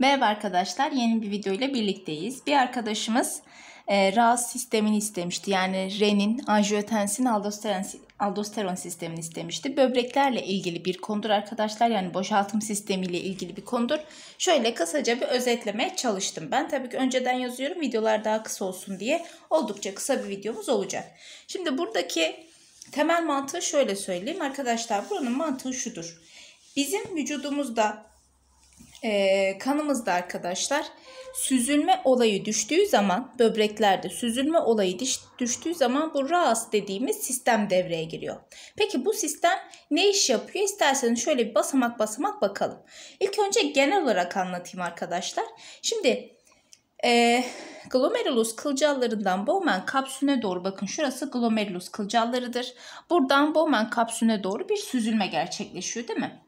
Merhaba arkadaşlar, yeni bir video ile birlikteyiz. Bir arkadaşımız e, RAS sistemini istemişti. Yani renin, anjiyotensin, aldosteron, aldosteron sistemini istemişti. Böbreklerle ilgili bir konudur arkadaşlar. Yani boşaltım sistemiyle ilgili bir konudur. Şöyle kısaca bir özetlemeye çalıştım. Ben tabii ki önceden yazıyorum. Videolar daha kısa olsun diye. Oldukça kısa bir videomuz olacak. Şimdi buradaki temel mantığı şöyle söyleyeyim. Arkadaşlar buranın mantığı şudur. Bizim vücudumuzda e, kanımızda arkadaşlar süzülme olayı düştüğü zaman böbreklerde süzülme olayı düştüğü zaman bu RAS dediğimiz sistem devreye giriyor. Peki bu sistem ne iş yapıyor? İsterseniz şöyle bir basamak basamak bakalım. İlk önce genel olarak anlatayım arkadaşlar. Şimdi e, glomerulus kılcallarından Bowman kapsüne doğru bakın şurası glomerulus kılcallarıdır. Buradan Bowman kapsüne doğru bir süzülme gerçekleşiyor değil mi?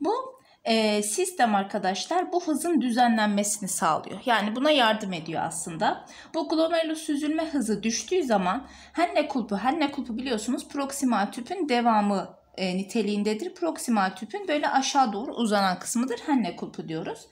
Bu ee, sistem arkadaşlar bu hızın düzenlenmesini sağlıyor. Yani buna yardım ediyor aslında. Bu glomerulus süzülme hızı düştüğü zaman henne kulpu, henne kulpu biliyorsunuz proksimal tüpün devamı e, niteliğindedir. Proksimal tüpün böyle aşağı doğru uzanan kısmıdır. Henne kulpu diyoruz.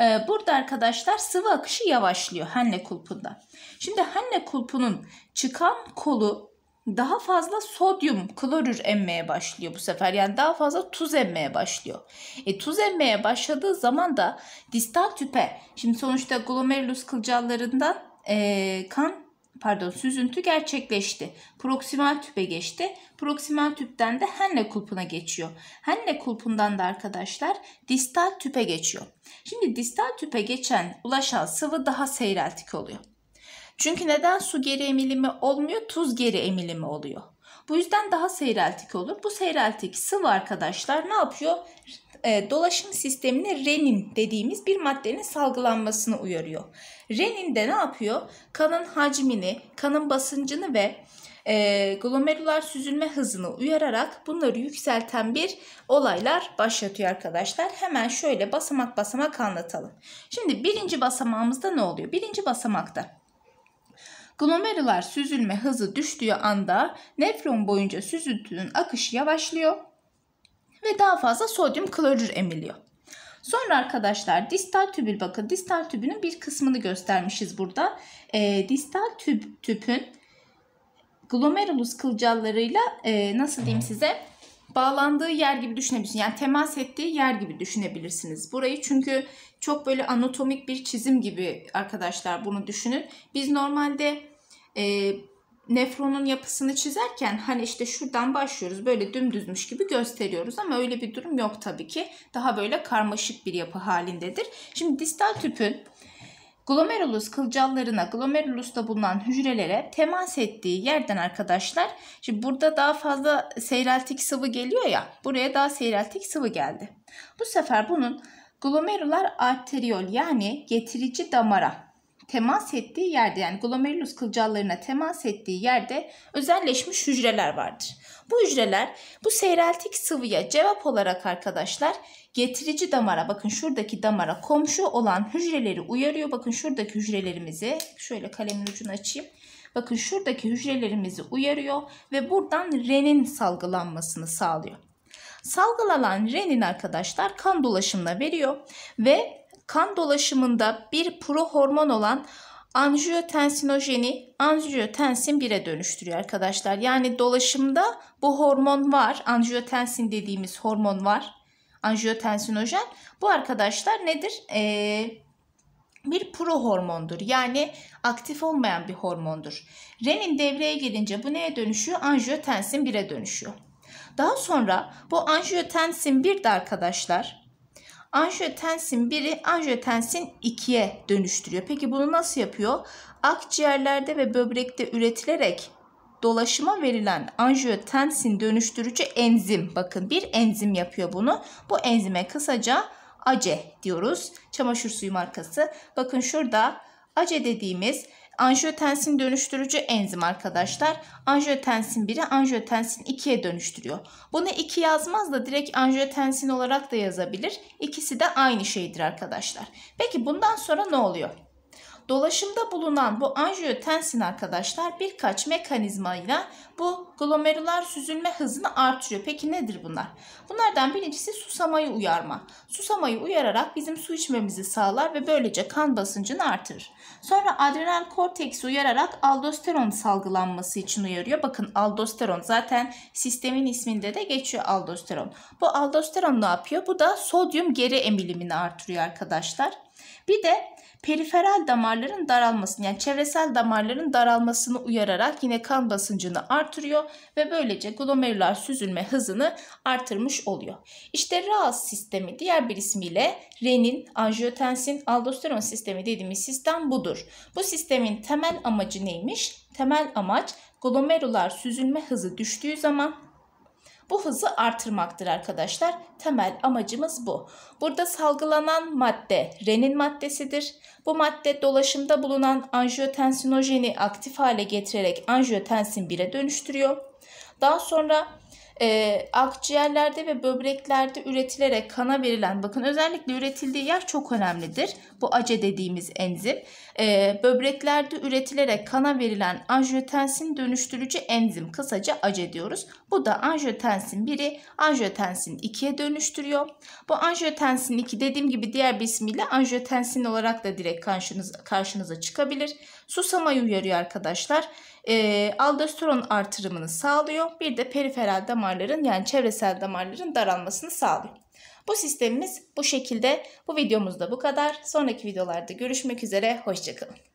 E, burada arkadaşlar sıvı akışı yavaşlıyor henne kulpunda. Şimdi henne kulpunun çıkan kolu daha fazla sodyum klorür emmeye başlıyor bu sefer. Yani daha fazla tuz emmeye başlıyor. E, tuz emmeye başladığı zaman da distal tüpe, şimdi sonuçta glomerulus kılcallarından e, kan pardon süzüntü gerçekleşti. Proksimal tüpe geçti. Proksimal tüpten de henle kulpuna geçiyor. Henle kulpundan da arkadaşlar distal tüpe geçiyor. Şimdi distal tüpe geçen ulaşan sıvı daha seyreltik oluyor. Çünkü neden su geri emilimi olmuyor? Tuz geri emilimi oluyor. Bu yüzden daha seyreltik olur. Bu seyreltik sıvı arkadaşlar ne yapıyor? E, dolaşım sistemine renin dediğimiz bir maddenin salgılanmasını uyarıyor. Renin de ne yapıyor? Kanın hacmini, kanın basıncını ve e, glomerüler süzülme hızını uyararak bunları yükselten bir olaylar başlatıyor arkadaşlar. Hemen şöyle basamak basamak anlatalım. Şimdi birinci basamağımızda ne oluyor? Birinci basamakta Glomerüler süzülme hızı düştüğü anda nefron boyunca süzüntünün akışı yavaşlıyor ve daha fazla sodyum klorür emiliyor. Sonra arkadaşlar distal tübül bakın distal tübünün bir kısmını göstermişiz burada. E, distal tüp, tüpün glomerulus kılcallarıyla e, nasıl diyeyim size bağlandığı yer gibi düşünebilirsiniz. Yani temas ettiği yer gibi düşünebilirsiniz. Burayı çünkü çok böyle anatomik bir çizim gibi arkadaşlar bunu düşünün. Biz normalde e, nefronun yapısını çizerken hani işte şuradan başlıyoruz böyle dümdüzmüş gibi gösteriyoruz ama öyle bir durum yok tabii ki. Daha böyle karmaşık bir yapı halindedir. Şimdi distal tüpün glomerulus kılcallarına, glomerulusta bulunan hücrelere temas ettiği yerden arkadaşlar, şimdi burada daha fazla seyreltik sıvı geliyor ya, buraya daha seyreltik sıvı geldi. Bu sefer bunun glomerular arteriyol yani getirici damara temas ettiği yerde yani glomerulus kılcallarına temas ettiği yerde özelleşmiş hücreler vardır. Bu hücreler bu seyreltik sıvıya cevap olarak arkadaşlar getirici damara bakın şuradaki damara komşu olan hücreleri uyarıyor. Bakın şuradaki hücrelerimizi şöyle kalemin ucunu açayım. Bakın şuradaki hücrelerimizi uyarıyor ve buradan renin salgılanmasını sağlıyor. Salgılanan renin arkadaşlar kan dolaşımına veriyor ve kan dolaşımında bir prohormon olan anjiyotensinojeni anjiyotensin 1'e dönüştürüyor arkadaşlar. Yani dolaşımda bu hormon var. Anjiyotensin dediğimiz hormon var. Anjiyotensinojen. Bu arkadaşlar nedir? Ee, bir prohormondur. Yani aktif olmayan bir hormondur. Renin devreye girince bu neye dönüşüyor? Anjiyotensin 1'e dönüşüyor. Daha sonra bu anjiyotensin 1 de arkadaşlar Anjiyotensin 1'i anjiyotensin 2'ye dönüştürüyor. Peki bunu nasıl yapıyor? Akciğerlerde ve böbrekte üretilerek dolaşıma verilen anjiyotensin dönüştürücü enzim. Bakın bir enzim yapıyor bunu. Bu enzime kısaca ACE diyoruz. Çamaşır suyu markası. Bakın şurada ACE dediğimiz Anjiyotensin dönüştürücü enzim arkadaşlar. Anjiyotensin 1'i anjiyotensin 2'ye dönüştürüyor. Bunu 2 yazmaz da direkt anjiyotensin olarak da yazabilir. İkisi de aynı şeydir arkadaşlar. Peki bundan sonra ne oluyor? Dolaşımda bulunan bu anjiyotensin arkadaşlar birkaç mekanizmayla bu glomerüler süzülme hızını artırıyor. Peki nedir bunlar? Bunlardan birincisi susamayı uyarma. Susamayı uyararak bizim su içmemizi sağlar ve böylece kan basıncını artırır. Sonra adrenal korteksi uyararak aldosteron salgılanması için uyarıyor. Bakın aldosteron zaten sistemin isminde de geçiyor aldosteron. Bu aldosteron ne yapıyor? Bu da sodyum geri emilimini artırıyor arkadaşlar. Bir de Periferal damarların daralmasını yani çevresel damarların daralmasını uyararak yine kan basıncını artırıyor ve böylece glomerüler süzülme hızını artırmış oluyor. İşte RAS sistemi diğer bir ismiyle renin, anjiyotensin, aldosteron sistemi dediğimiz sistem budur. Bu sistemin temel amacı neymiş? Temel amaç glomerüler süzülme hızı düştüğü zaman bu hızı artırmaktır arkadaşlar. Temel amacımız bu. Burada salgılanan madde renin maddesidir. Bu madde dolaşımda bulunan anjiyotensinojeni aktif hale getirerek anjiyotensin 1'e dönüştürüyor. Daha sonra e, akciğerlerde ve böbreklerde üretilerek kana verilen bakın özellikle üretildiği yer çok önemlidir. Bu ACE dediğimiz enzim. E, böbreklerde üretilerek kana verilen anjiyotensin dönüştürücü enzim kısaca ACE diyoruz. Bu da anjiyotensin 1'i anjiyotensin 2'ye dönüştürüyor. Bu anjiyotensin 2 dediğim gibi diğer bir ismiyle anjiyotensin olarak da direkt karşınıza, karşınıza çıkabilir. Susamayı uyarıyor arkadaşlar e, aldosteron artırımını sağlıyor. Bir de periferal damarların yani çevresel damarların daralmasını sağlıyor. Bu sistemimiz bu şekilde. Bu videomuzda bu kadar. Sonraki videolarda görüşmek üzere. Hoşçakalın.